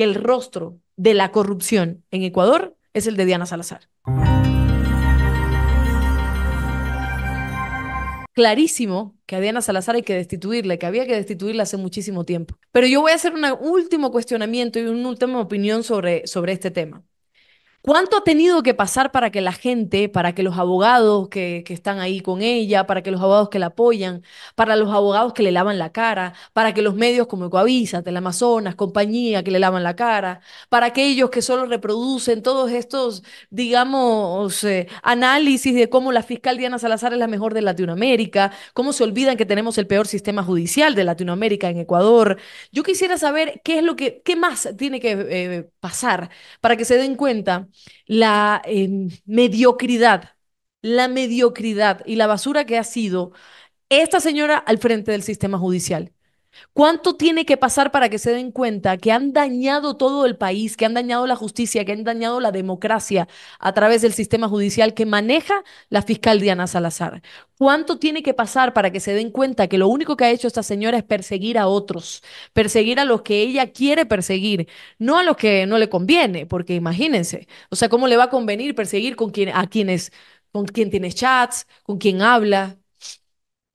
que el rostro de la corrupción en Ecuador es el de Diana Salazar. Clarísimo que a Diana Salazar hay que destituirla, que había que destituirla hace muchísimo tiempo. Pero yo voy a hacer un último cuestionamiento y una última opinión sobre, sobre este tema. ¿Cuánto ha tenido que pasar para que la gente, para que los abogados que, están ahí con ella, para que los abogados que la apoyan, para los abogados que le lavan la cara, para que los medios como Ecoavisa, Amazonas, compañía que le lavan la cara, para aquellos que solo reproducen todos estos, digamos, eh, análisis de cómo la fiscal Diana Salazar es la mejor de Latinoamérica, cómo se olvidan que tenemos el peor sistema judicial de Latinoamérica en Ecuador? Yo quisiera saber qué es lo que, qué más tiene que eh, pasar para que se den cuenta la em, mediocridad, la mediocridad y la basura que ha sido esta señora al frente del sistema judicial. ¿Cuánto tiene que pasar para que se den cuenta que han dañado todo el país, que han dañado la justicia, que han dañado la democracia a través del sistema judicial que maneja la fiscal Diana Salazar? ¿Cuánto tiene que pasar para que se den cuenta que lo único que ha hecho esta señora es perseguir a otros, perseguir a los que ella quiere perseguir, no a los que no le conviene? Porque imagínense, o sea, ¿cómo le va a convenir perseguir con a quienes, con quien tiene chats, con quien habla?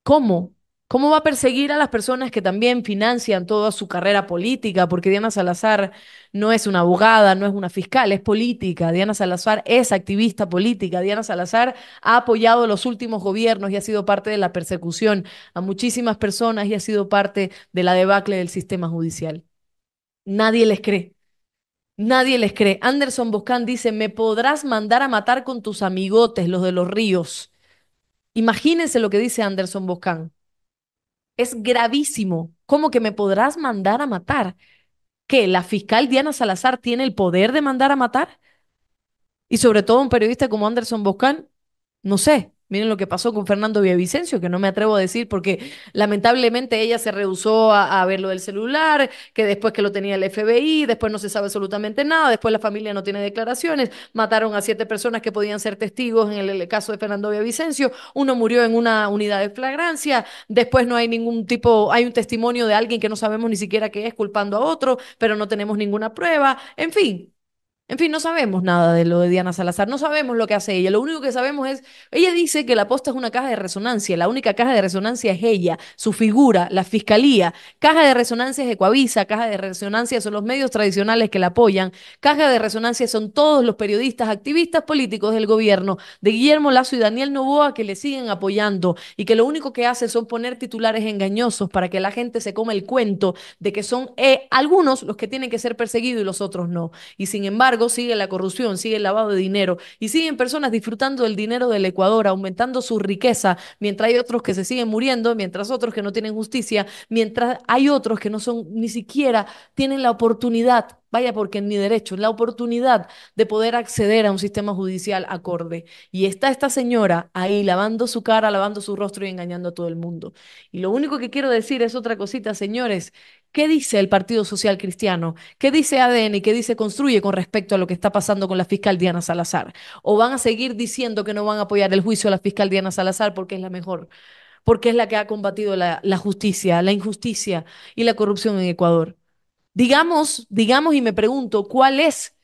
¿Cómo? ¿Cómo va a perseguir a las personas que también financian toda su carrera política? Porque Diana Salazar no es una abogada, no es una fiscal, es política. Diana Salazar es activista política. Diana Salazar ha apoyado los últimos gobiernos y ha sido parte de la persecución a muchísimas personas y ha sido parte de la debacle del sistema judicial. Nadie les cree. Nadie les cree. Anderson Boscán dice, me podrás mandar a matar con tus amigotes, los de los ríos. Imagínense lo que dice Anderson Boscán es gravísimo. ¿Cómo que me podrás mandar a matar? ¿Que la fiscal Diana Salazar tiene el poder de mandar a matar? Y sobre todo un periodista como Anderson Boscan, no sé, Miren lo que pasó con Fernando Villavicencio, que no me atrevo a decir porque lamentablemente ella se rehusó a, verlo del celular, que después que lo tenía el FBI, después no se sabe absolutamente nada, después la familia no tiene declaraciones, mataron a siete personas que podían ser testigos en el, caso de Fernando Villavicencio, uno murió en una unidad de flagrancia, después no hay ningún tipo, hay un testimonio de alguien que no sabemos ni siquiera qué es culpando a otro, pero no tenemos ninguna prueba, en fin, en fin, no sabemos nada de lo de Diana Salazar, no sabemos lo que hace ella, lo único que sabemos es, ella dice que la posta es una caja de resonancia, la única caja de resonancia es ella, su figura, la fiscalía, caja de resonancia es Ecuavisa, caja de resonancia son los medios tradicionales que la apoyan, caja de resonancia son todos los periodistas, activistas políticos del gobierno de Guillermo Lazo y Daniel Novoa que le siguen apoyando y que lo único que hace son poner titulares engañosos para que la gente se coma el cuento de que son eh, algunos los que tienen que ser perseguidos y los otros no. Y sin embargo, sigue la corrupción, sigue el lavado de dinero y siguen personas disfrutando del dinero del Ecuador, aumentando su riqueza, mientras hay otros que se siguen muriendo, mientras otros que no tienen justicia, mientras hay otros que no son ni siquiera tienen la oportunidad Vaya, porque en mi derecho, la oportunidad de poder acceder a un sistema judicial acorde. Y está esta señora ahí lavando su cara, lavando su rostro y engañando a todo el mundo. Y lo único que quiero decir es otra cosita, señores. ¿Qué dice el Partido Social Cristiano? ¿Qué dice ADN? ¿Qué dice Construye con respecto a lo que está pasando con la fiscal Diana Salazar? ¿O van a seguir diciendo que no van a apoyar el juicio a la fiscal Diana Salazar porque es la mejor? Porque es la que ha combatido la justicia, la injusticia y la corrupción en Ecuador. Digamos, digamos y me pregunto, ¿cuál es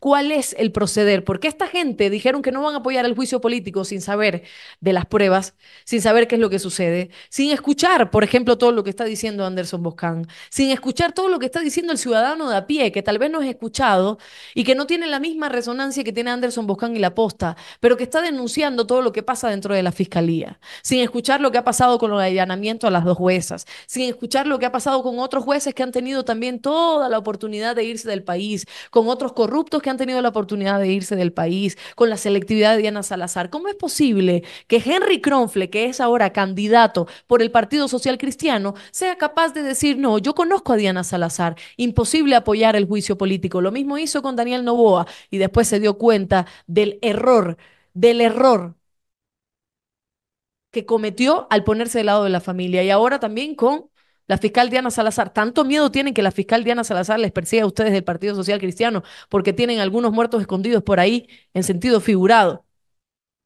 ¿Cuál es el proceder? Porque esta gente dijeron que no van a apoyar el juicio político sin saber de las pruebas, sin saber qué es lo que sucede, sin escuchar, por ejemplo, todo lo que está diciendo Anderson Boscán, sin escuchar todo lo que está diciendo el ciudadano de a pie, que tal vez no es escuchado y que no tiene la misma resonancia que tiene Anderson Boscán y la posta, pero que está denunciando todo lo que pasa dentro de la fiscalía, sin escuchar lo que ha pasado con el allanamiento a las dos juezas, sin escuchar lo que ha pasado con otros jueces que han tenido también toda la oportunidad de irse del país, con otros corruptos que han tenido la oportunidad de irse del país, con la selectividad de Diana Salazar. ¿Cómo es posible que Henry Kronfle, que es ahora candidato por el Partido Social Cristiano, sea capaz de decir, no, yo conozco a Diana Salazar, imposible apoyar el juicio político? Lo mismo hizo con Daniel Novoa y después se dio cuenta del error, del error que cometió al ponerse del lado de la familia y ahora también con la fiscal Diana Salazar, tanto miedo tienen que la fiscal Diana Salazar les persiga a ustedes del Partido Social Cristiano porque tienen algunos muertos escondidos por ahí en sentido figurado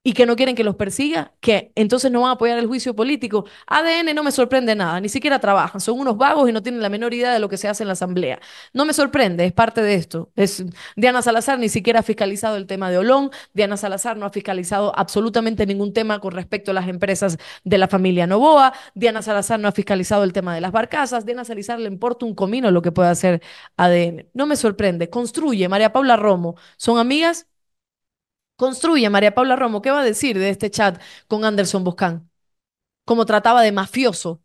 y que no quieren que los persiga, que entonces no van a apoyar el juicio político. ADN no me sorprende nada, ni siquiera trabajan, son unos vagos y no tienen la menor idea de lo que se hace en la Asamblea. No me sorprende, es parte de esto. Es, Diana Salazar ni siquiera ha fiscalizado el tema de Olón, Diana Salazar no ha fiscalizado absolutamente ningún tema con respecto a las empresas de la familia Novoa, Diana Salazar no ha fiscalizado el tema de las barcazas, Diana Salazar le importa un comino lo que pueda hacer ADN. No me sorprende, construye María Paula Romo, son amigas construye María Paula Romo? ¿Qué va a decir de este chat con Anderson Boscán? Como trataba de mafioso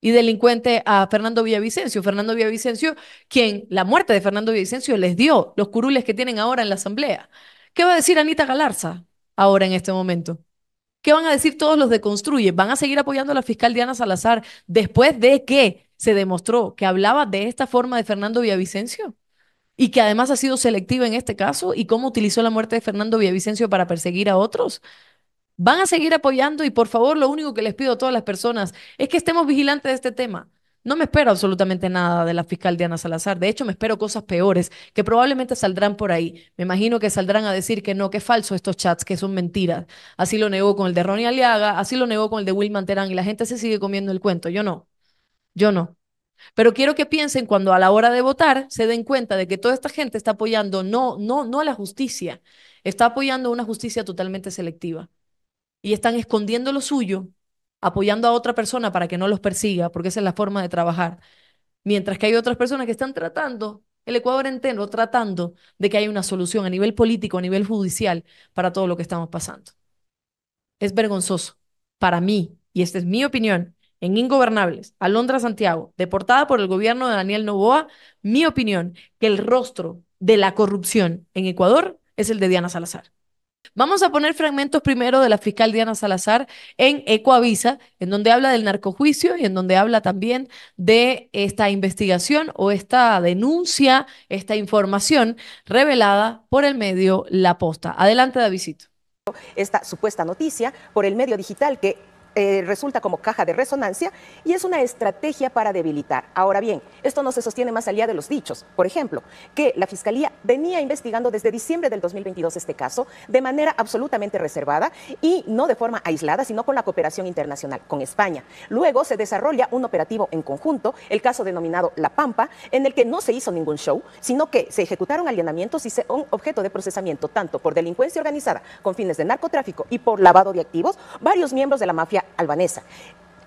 y delincuente a Fernando Villavicencio. Fernando Villavicencio, quien la muerte de Fernando Villavicencio les dio los curules que tienen ahora en la Asamblea. ¿Qué va a decir Anita Galarza ahora en este momento? ¿Qué van a decir todos los de Construye? ¿Van a seguir apoyando a la fiscal Diana Salazar después de que se demostró que hablaba de esta forma de Fernando Villavicencio? y que además ha sido selectiva en este caso y cómo utilizó la muerte de Fernando Villavicencio para perseguir a otros. Van a seguir apoyando y por favor lo único que les pido a todas las personas es que estemos vigilantes de este tema. No me espero absolutamente nada de la fiscal Diana Salazar. De hecho, me espero cosas peores que probablemente saldrán por ahí. Me imagino que saldrán a decir que no, que es falso estos chats, que son mentiras. Así lo negó con el de Ronnie Aliaga, así lo negó con el de Will Manterán y la gente se sigue comiendo el cuento. Yo no. Yo no. Pero quiero que piensen cuando a la hora de votar se den cuenta de que toda esta gente está apoyando no, no, no a la justicia, está apoyando una justicia totalmente selectiva. Y están escondiendo lo suyo, apoyando a otra persona para que no los persiga, porque esa es la forma de trabajar. Mientras que hay otras personas que están tratando, el Ecuador entero, tratando de que haya una solución a nivel político, a nivel judicial, para todo lo que estamos pasando. Es vergonzoso para mí, y esta es mi opinión, en Ingobernables, Alondra Santiago, deportada por el gobierno de Daniel Novoa, mi opinión, que el rostro de la corrupción en Ecuador es el de Diana Salazar. Vamos a poner fragmentos primero de la fiscal Diana Salazar en Ecoavisa, en donde habla del narcojuicio y en donde habla también de esta investigación o esta denuncia, esta información revelada por el medio La Posta. Adelante, Davidito. Esta supuesta noticia por el medio digital que eh, resulta como caja de resonancia y es una estrategia para debilitar. Ahora bien, esto no se sostiene más allá de los dichos. Por ejemplo, que la Fiscalía venía investigando desde diciembre del 2022 este caso de manera absolutamente reservada y no de forma aislada, sino con la cooperación internacional, con España. Luego se desarrolla un operativo en conjunto, el caso denominado La Pampa, en el que no se hizo ningún show, sino que se ejecutaron allanamientos y se, un objeto de procesamiento tanto por delincuencia organizada con fines de narcotráfico y por lavado de activos, varios miembros de la mafia albanesa.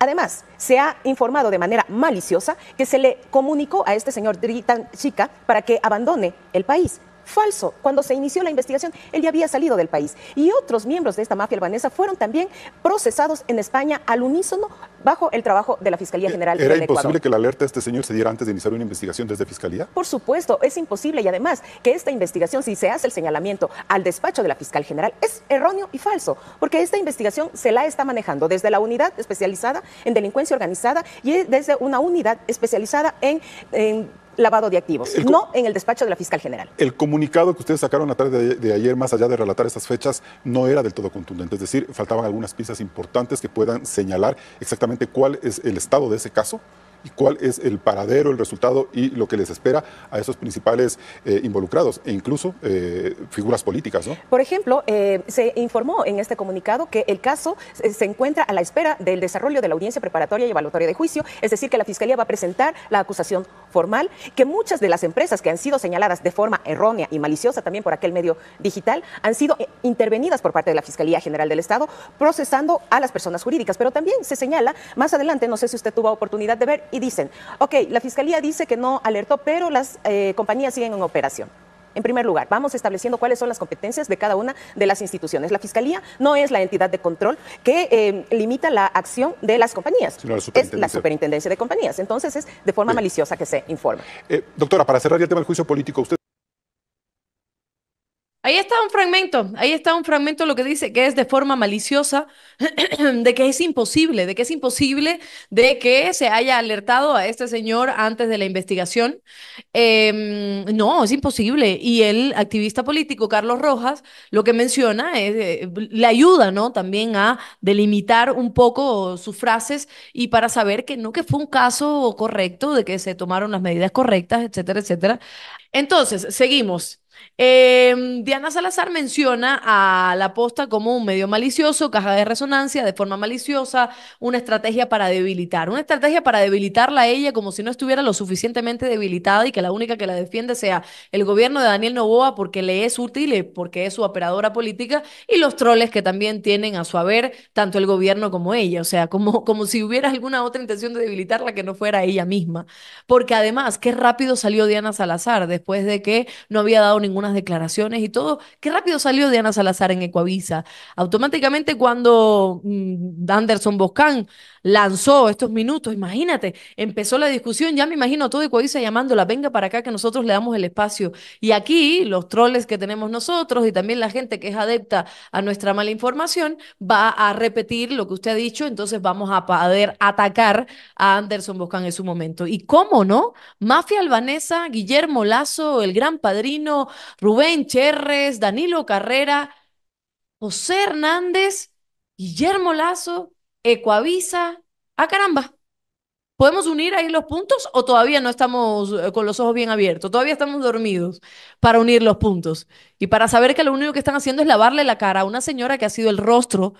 Además, se ha informado de manera maliciosa que se le comunicó a este señor Dritan Chica para que abandone el país. Falso. Cuando se inició la investigación, él ya había salido del país. Y otros miembros de esta mafia albanesa fueron también procesados en España al unísono bajo el trabajo de la Fiscalía eh, General ¿Era imposible que la alerta de este señor se diera antes de iniciar una investigación desde Fiscalía? Por supuesto, es imposible. Y además, que esta investigación, si se hace el señalamiento al despacho de la Fiscal General, es erróneo y falso. Porque esta investigación se la está manejando desde la unidad especializada en delincuencia organizada y desde una unidad especializada en lavado de activos, no en el despacho de la fiscal general. El comunicado que ustedes sacaron la tarde de ayer, más allá de relatar esas fechas, no era del todo contundente. Es decir, faltaban algunas piezas importantes que puedan señalar exactamente cuál es el estado de ese caso cuál es el paradero, el resultado y lo que les espera a esos principales eh, involucrados e incluso eh, figuras políticas. ¿no? Por ejemplo, eh, se informó en este comunicado que el caso se encuentra a la espera del desarrollo de la audiencia preparatoria y evaluatoria de juicio, es decir, que la Fiscalía va a presentar la acusación formal, que muchas de las empresas que han sido señaladas de forma errónea y maliciosa también por aquel medio digital han sido intervenidas por parte de la Fiscalía General del Estado procesando a las personas jurídicas, pero también se señala, más adelante, no sé si usted tuvo oportunidad de ver, y dicen, ok, la Fiscalía dice que no alertó, pero las eh, compañías siguen en operación. En primer lugar, vamos estableciendo cuáles son las competencias de cada una de las instituciones. La Fiscalía no es la entidad de control que eh, limita la acción de las compañías, es la superintendencia de compañías. Entonces es de forma maliciosa que se informa. Eh, doctora, para cerrar el tema del juicio político, usted... Ahí está un fragmento, ahí está un fragmento lo que dice que es de forma maliciosa, de que es imposible, de que es imposible de que se haya alertado a este señor antes de la investigación. Em, no, es imposible. Y el activista político Carlos Rojas lo que menciona es, eh, le ayuda, ¿no? También a delimitar un poco sus frases y para saber que no, que fue un caso correcto, de que se tomaron las medidas correctas, etcétera, etcétera. Entonces, seguimos. Em, Diana Salazar menciona a la posta como un medio malicioso, caja de resonancia, de forma maliciosa, una estrategia para debilitar, una estrategia para debilitarla a ella como si no estuviera lo suficientemente debilitada y que la única que la defiende sea el gobierno de Daniel Novoa porque le es útil, eh, porque es su operadora política y los troles que también tienen a su haber tanto el gobierno como ella, o sea, como, como si hubiera alguna otra intención de debilitarla que no fuera ella misma. Porque además, qué rápido salió Diana Salazar después de que no había dado ningún unas declaraciones y todo. Qué rápido salió Diana Salazar en Ecuavisa Automáticamente cuando mm, Anderson Boscan lanzó estos minutos, imagínate, empezó la discusión, ya me imagino todo Ecuavisa llamándola, venga para acá que nosotros le damos el espacio. Y aquí los troles que tenemos nosotros y también la gente que es adepta a nuestra mala información va a repetir lo que usted ha dicho, entonces vamos a poder atacar a Anderson Boscán en su momento. Y cómo no, mafia albanesa, Guillermo Lazo, el gran padrino, Rubén Cherres, Danilo Carrera, José Hernández, Guillermo Lazo, Ecuavisa, Ah, caramba. ¿Podemos unir ahí los puntos o todavía no estamos eh, con los ojos bien abiertos? Todavía estamos dormidos para unir los puntos y para saber que lo único que están haciendo es lavarle la cara a una señora que ha sido el rostro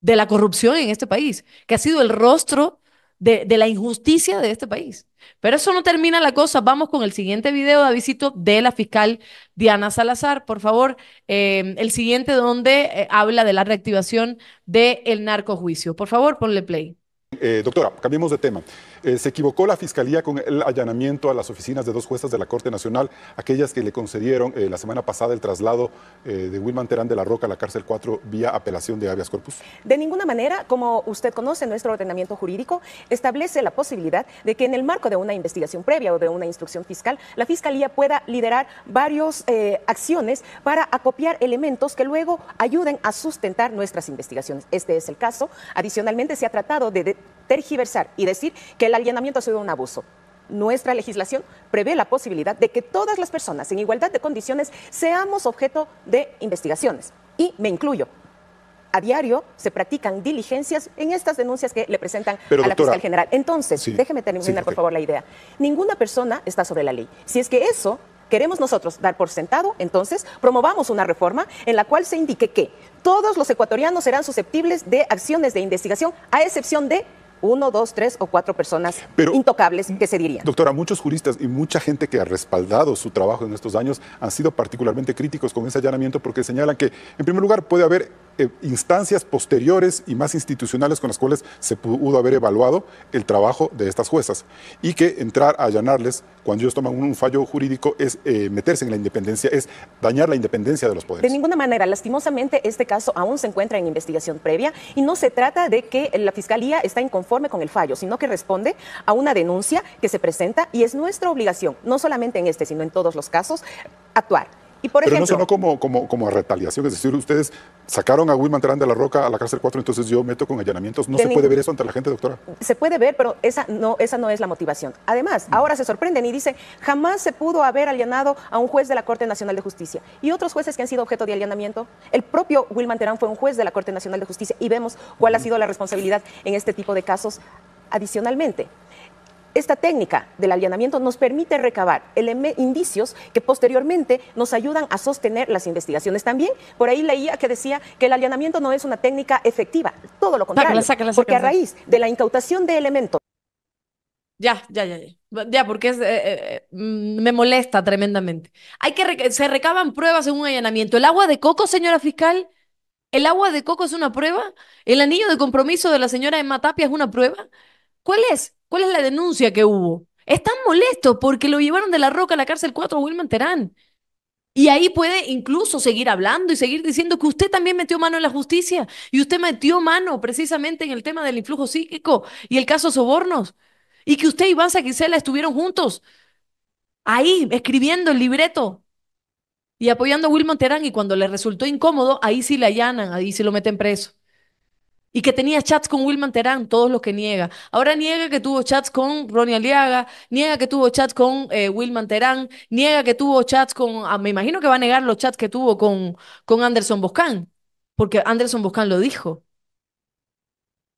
de la corrupción en este país, que ha sido el rostro de la injusticia de este país. Pero eso no termina la cosa. Vamos con el siguiente video, visito de la fiscal Diana Salazar. Por favor, em, el siguiente donde eh, habla de la reactivación del narcojuicio. Por favor, ponle play. Eh, doctora, cambiemos de tema. Eh, se equivocó la Fiscalía con el allanamiento a las oficinas de dos juezas de la Corte Nacional, aquellas que le concedieron eh, la semana pasada el traslado de Wilman Terán de la Roca a la cárcel 4 vía apelación de habeas corpus. De ninguna manera, como usted conoce, nuestro ordenamiento jurídico establece la posibilidad de que en el marco de una investigación previa o de una instrucción fiscal, la Fiscalía pueda liderar varias acciones para acopiar elementos que luego ayuden a sustentar nuestras investigaciones. Este es el caso. Adicionalmente, se ha tratado de tergiversar y decir que el allanamiento ha sido un abuso. Nuestra legislación prevé la posibilidad de que todas las personas en igualdad de condiciones seamos objeto de investigaciones. Y me incluyo, a diario se practican diligencias en estas denuncias que le presentan a la fiscal general. Entonces, déjeme terminar, por favor, la idea. Ninguna persona está sobre la ley. Si es que eso queremos nosotros dar por sentado, entonces promovamos una reforma en la cual se indique que todos los ecuatorianos serán susceptibles de acciones de investigación, a excepción de uno, dos, tres o cuatro personas intocables que se dirían. Doctora, muchos juristas y mucha gente que ha respaldado su trabajo en estos años han sido particularmente críticos con ese allanamiento porque señalan que, en primer lugar, puede haber eh, instancias posteriores y más institucionales con las cuales se pudo haber evaluado el trabajo de estas juezas y que entrar a allanarles cuando ellos toman un fallo jurídico es eh, meterse en la independencia, es dañar la independencia de los poderes. De ninguna manera, lastimosamente este caso aún se encuentra en investigación previa y no se trata de que la Fiscalía está inconforme con el fallo, sino que responde a una denuncia que se presenta y es nuestra obligación, no solamente en este, sino en todos los casos, actuar y por Pero no sonó como, como, retaliación, es decir, ustedes sacaron a Wilman Terán de la Roca a la cárcel 4, entonces yo meto con allanamientos. ¿No se puede ver eso ante la gente, doctora? Se puede ver, pero esa no, esa no es la motivación. Además, mm. ahora se sorprenden y dice jamás se pudo haber allanado a un juez de la Corte Nacional de Justicia. Y otros jueces que han sido objeto de allanamiento, el propio Wilman Terán fue un juez de la Corte Nacional de Justicia y vemos cuál ha mm. sido la responsabilidad en este tipo de casos adicionalmente. Esta técnica del allanamiento nos permite recabar indicios que posteriormente nos ayudan a sostener las investigaciones. También por ahí leía que decía que el allanamiento no es una técnica efectiva, todo lo contrario, porque a raíz de la incautación de elementos ya, ya, ya, ya. porque eh, eh, eh, me molesta tremendamente. Hay que se recaban pruebas en un allanamiento. El agua de coco, señora fiscal, el agua de coco es una prueba. El anillo de compromiso de la señora Emma Tapia es una prueba. ¿Cuál es? ¿Cuál es la denuncia que hubo? Están molestos porque lo llevaron de la roca a la cárcel 4 Wilman Terán. Y ahí puede incluso seguir hablando y seguir diciendo que usted también metió mano en la justicia y usted metió mano precisamente en el tema del influjo psíquico y el caso Sobornos y que usted y Banza Quisela estuvieron juntos ahí escribiendo el libreto y apoyando a Wilman Terán y cuando le resultó incómodo, ahí sí le allanan, ahí sí lo meten preso. Y que tenía chats con Wilman Terán, todos los que niega. Ahora niega que tuvo chats con Ronnie Aliaga, niega que tuvo chats con eh, Wilman Terán, niega que tuvo chats con. Ah, me imagino que va a negar los chats que tuvo con, con Anderson Boscán, porque Anderson Boscán lo dijo.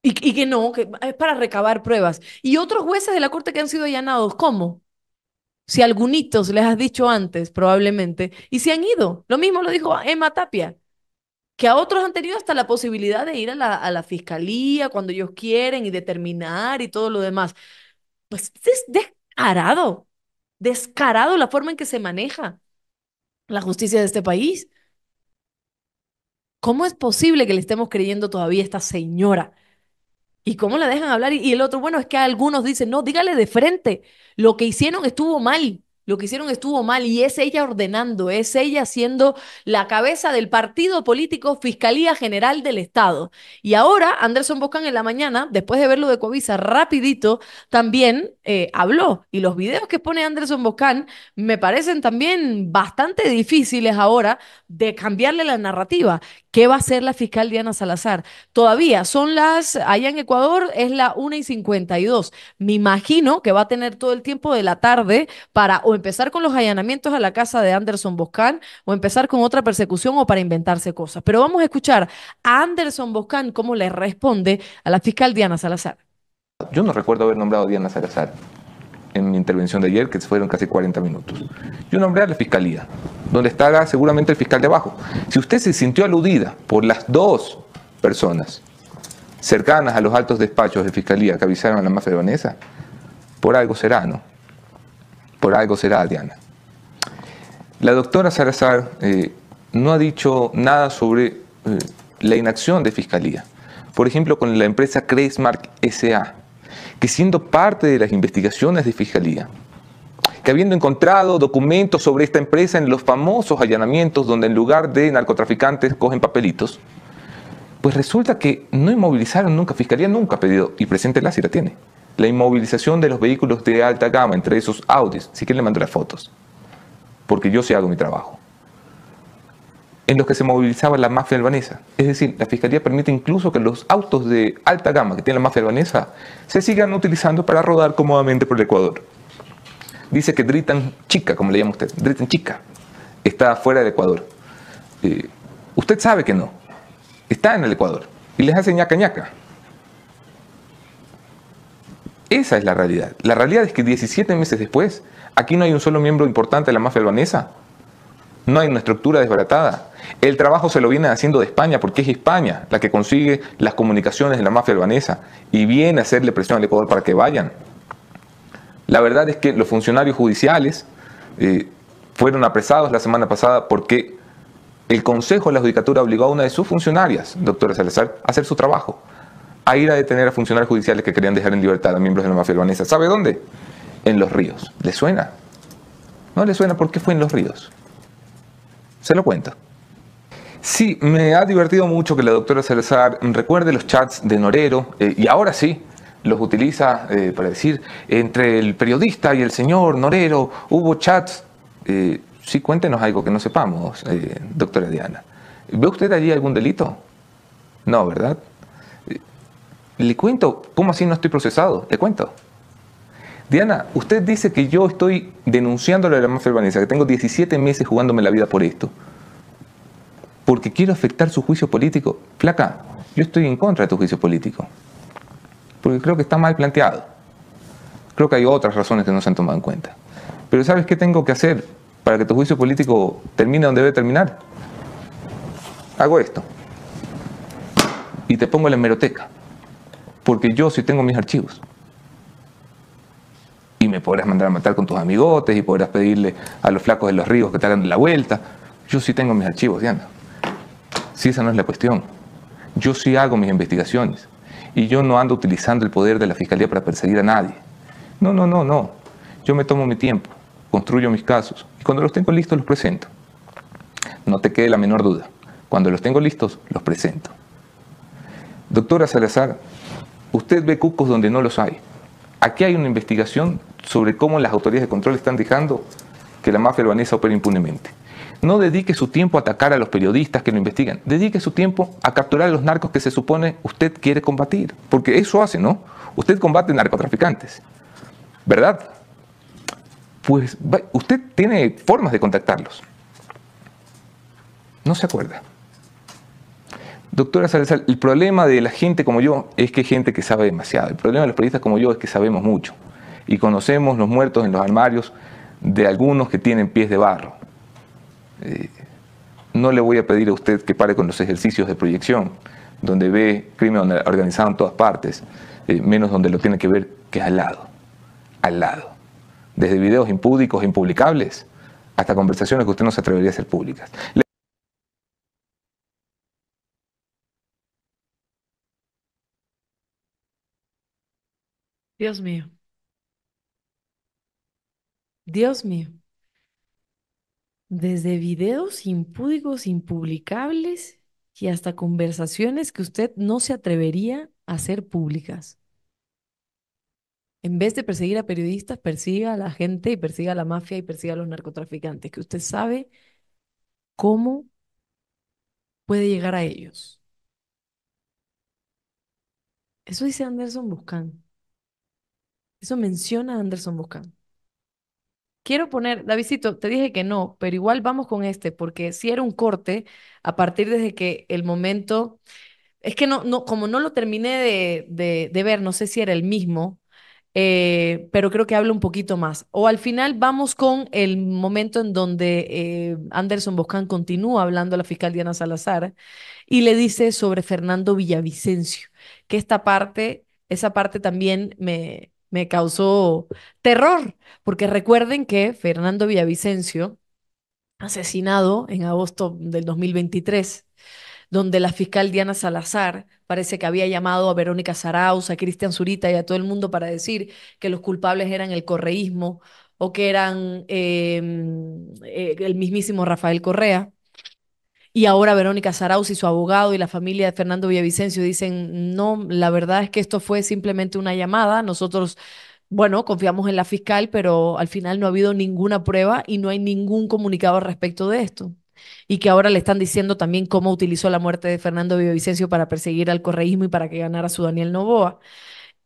Y, que no, que es para recabar pruebas. Y otros jueces de la corte que han sido allanados, ¿cómo? Si algunitos les has dicho antes, probablemente, y se han ido. Lo mismo lo dijo Emma Tapia que a otros han tenido hasta la posibilidad de ir a la, fiscalía cuando ellos quieren y determinar y todo lo demás. Pues es descarado, descarado la forma en que se maneja la justicia de este país. ¿Cómo es posible que le estemos creyendo todavía a esta señora? ¿Y cómo la dejan hablar? Y el otro, bueno, es que algunos dicen, no, dígale de frente, lo que hicieron estuvo mal. Lo que hicieron estuvo mal y es ella ordenando, es ella siendo la cabeza del partido político Fiscalía General del Estado. Y ahora Anderson Boscan en la mañana, después de verlo de Covisa rapidito, también eh, habló. Y los videos que pone Anderson Boscan me parecen también bastante difíciles ahora de cambiarle la narrativa. ¿Qué va a hacer la fiscal Diana Salazar? Todavía son las, allá en Ecuador es la 1 y 52. Me imagino que va a tener todo el tiempo de la tarde para o empezar con los allanamientos a la casa de Anderson Boscán o empezar con otra persecución o para inventarse cosas. Pero vamos a escuchar a Anderson Boscán cómo le responde a la fiscal Diana Salazar. Yo no recuerdo haber nombrado a Diana Salazar en mi intervención de ayer, que se fueron casi 40 minutos. Yo nombré a la fiscalía, donde estará seguramente el fiscal de abajo. Si usted se sintió aludida por las dos personas cercanas a los altos despachos de fiscalía que avisaron a la mafia Vanessa, por algo será, ¿no? Por algo será, Diana. La doctora Salazar eh, no ha dicho nada sobre eh, la inacción de fiscalía. Por ejemplo, con la empresa Kreismark SA, siendo parte de las investigaciones de Fiscalía, que habiendo encontrado documentos sobre esta empresa en los famosos allanamientos donde en lugar de narcotraficantes cogen papelitos, pues resulta que no inmovilizaron nunca, Fiscalía nunca ha pedido, y presente la si la tiene, la inmovilización de los vehículos de alta gama, entre esos Audis, si que le mando las fotos, porque yo sí hago mi trabajo en los que se movilizaba la mafia albanesa. Es decir, la Fiscalía permite incluso que los autos de alta gama que tiene la mafia albanesa se sigan utilizando para rodar cómodamente por el Ecuador. Dice que Dritan Chica, como le llama usted, Dritan Chica, está fuera del Ecuador. Eh, usted sabe que no, está en el Ecuador y les hace ñaca ñaca. Esa es la realidad. La realidad es que 17 meses después, aquí no hay un solo miembro importante de la mafia albanesa no hay una estructura desbaratada. El trabajo se lo viene haciendo de España porque es España la que consigue las comunicaciones de la mafia albanesa y viene a hacerle presión al Ecuador para que vayan. La verdad es que los funcionarios judiciales eh, fueron apresados la semana pasada porque el Consejo de la Judicatura obligó a una de sus funcionarias, doctora Salazar, a hacer su trabajo, a ir a detener a funcionarios judiciales que querían dejar en libertad a miembros de la mafia albanesa. ¿Sabe dónde? En los ríos. ¿Le suena? No le suena porque fue en los ríos. Se lo cuento. Sí, me ha divertido mucho que la doctora Salazar recuerde los chats de Norero, eh, y ahora sí, los utiliza eh, para decir, entre el periodista y el señor Norero hubo chats. Eh, sí, cuéntenos algo que no sepamos, eh, doctora Diana. ¿Ve usted allí algún delito? No, ¿verdad? Le cuento, ¿cómo así no estoy procesado? Le cuento. Diana, usted dice que yo estoy denunciándole a la mafia albanesa, que tengo 17 meses jugándome la vida por esto, porque quiero afectar su juicio político. Placa, yo estoy en contra de tu juicio político, porque creo que está mal planteado. Creo que hay otras razones que no se han tomado en cuenta. Pero ¿sabes qué tengo que hacer para que tu juicio político termine donde debe terminar? Hago esto. Y te pongo la hemeroteca. Porque yo sí tengo mis archivos me podrás mandar a matar con tus amigotes y podrás pedirle a los flacos de los ríos que te hagan la vuelta. Yo sí tengo mis archivos, Diana. Si esa no es la cuestión. Yo sí hago mis investigaciones. Y yo no ando utilizando el poder de la fiscalía para perseguir a nadie. No, no, no, no. Yo me tomo mi tiempo, construyo mis casos y cuando los tengo listos los presento. No te quede la menor duda. Cuando los tengo listos, los presento. Doctora Salazar, usted ve cucos donde no los hay. Aquí hay una investigación sobre cómo las autoridades de control están dejando que la mafia albanesa opere impunemente. No dedique su tiempo a atacar a los periodistas que lo investigan. Dedique su tiempo a capturar a los narcos que se supone usted quiere combatir. Porque eso hace, ¿no? Usted combate narcotraficantes. ¿Verdad? Pues usted tiene formas de contactarlos. No se acuerda. Doctora Salazar, el problema de la gente como yo es que hay gente que sabe demasiado. El problema de los periodistas como yo es que sabemos mucho y conocemos los muertos en los armarios de algunos que tienen pies de barro. Eh, no le voy a pedir a usted que pare con los ejercicios de proyección, donde ve crimen organizado en todas partes, eh, menos donde lo tiene que ver que es al lado, al lado. Desde videos impúdicos, e impublicables, hasta conversaciones que usted no se atrevería a hacer públicas. Dios mío, Dios mío. Desde videos impúdicos, impublicables y hasta conversaciones que usted no se atrevería a hacer públicas. En vez de perseguir a periodistas, persiga a la gente y persiga a la mafia y persiga a los narcotraficantes, que usted sabe cómo puede llegar a ellos. Eso dice Anderson Buscán. Eso menciona a Anderson Boscán. Quiero poner, Davidito, te dije que no, pero igual vamos con este, porque si era un corte a partir desde que el momento, es que no, no como no lo terminé de, ver, no sé si era el mismo, eh, pero creo que habla un poquito más. O al final vamos con el momento en donde eh, Anderson Boscán continúa hablando a la fiscal Diana Salazar y le dice sobre Fernando Villavicencio, que esta parte, esa parte también me, me causó terror, porque recuerden que Fernando Villavicencio, asesinado en agosto del 2023, donde la fiscal Diana Salazar parece que había llamado a Verónica Saraus, a Cristian Zurita y a todo el mundo para decir que los culpables eran el correísmo o que eran eh, eh, el mismísimo Rafael Correa. Y ahora Verónica Saraus y su abogado y la familia de Fernando Villavicencio dicen, no, la verdad es que esto fue simplemente una llamada. Nosotros, bueno, confiamos en la fiscal, pero al final no ha habido ninguna prueba y no hay ningún comunicado respecto de esto. Y que ahora le están diciendo también cómo utilizó la muerte de Fernando Villavicencio para perseguir al correísmo y para que ganara su Daniel Novoa.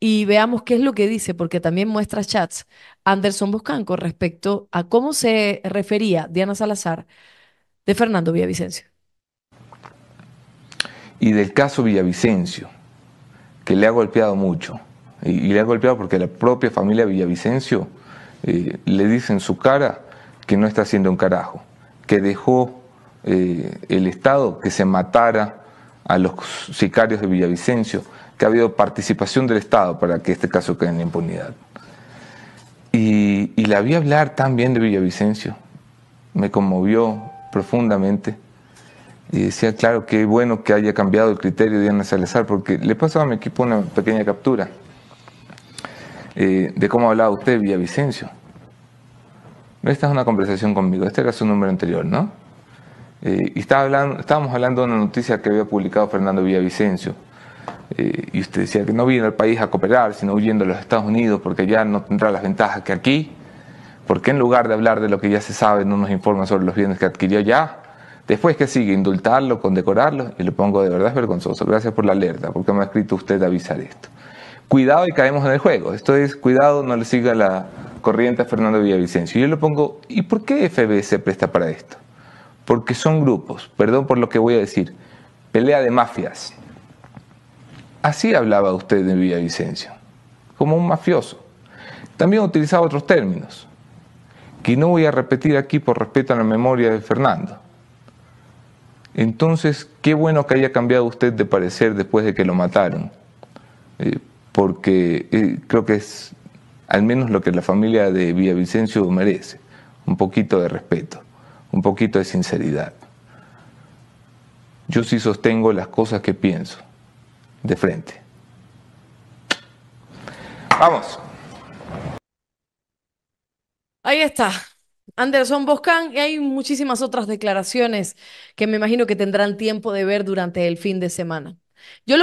Y veamos qué es lo que dice, porque también muestra chats Anderson con respecto a cómo se refería Diana Salazar de Fernando Villavicencio y del caso Villavicencio, que le ha golpeado mucho. Y, le ha golpeado porque la propia familia Villavicencio eh, le dice en su cara que no está haciendo un carajo, que dejó eh, el Estado que se matara a los sicarios de Villavicencio, que ha habido participación del Estado para que este caso quede en impunidad. Y, y la vi hablar también de Villavicencio, me conmovió profundamente y decía, claro, qué bueno que haya cambiado el criterio de Ana Salazar, porque le pasaba a mi equipo una pequeña captura eh, de cómo hablaba usted, Villavicencio. Esta es una conversación conmigo, este era su número anterior, ¿no? Eh, y estaba hablando, estábamos hablando de una noticia que había publicado Fernando Villavicencio. Eh, y usted decía que no viene al país a cooperar, sino huyendo a los Estados Unidos porque ya no tendrá las ventajas que aquí. porque en lugar de hablar de lo que ya se sabe no nos informa sobre los bienes que adquirió ya? Después, que sigue? Indultarlo, condecorarlo. Y lo pongo, de verdad es vergonzoso. Gracias por la alerta, porque me ha escrito usted avisar esto. Cuidado y caemos en el juego. Esto es, cuidado, no le siga la corriente a Fernando Villavicencio. Y yo le pongo, ¿y por qué FB se presta para esto? Porque son grupos, perdón por lo que voy a decir, pelea de mafias. Así hablaba usted de Villavicencio, como un mafioso. También utilizaba otros términos, que no voy a repetir aquí por respeto a la memoria de Fernando entonces, qué bueno que haya cambiado usted de parecer después de que lo mataron, eh, porque eh, creo que es al menos lo que la familia de Villavicencio merece, un poquito de respeto, un poquito de sinceridad. Yo sí sostengo las cosas que pienso, de frente. Vamos. Ahí está. Anderson Boscan, y hay muchísimas otras declaraciones que me imagino que tendrán tiempo de ver durante el fin de semana. Yo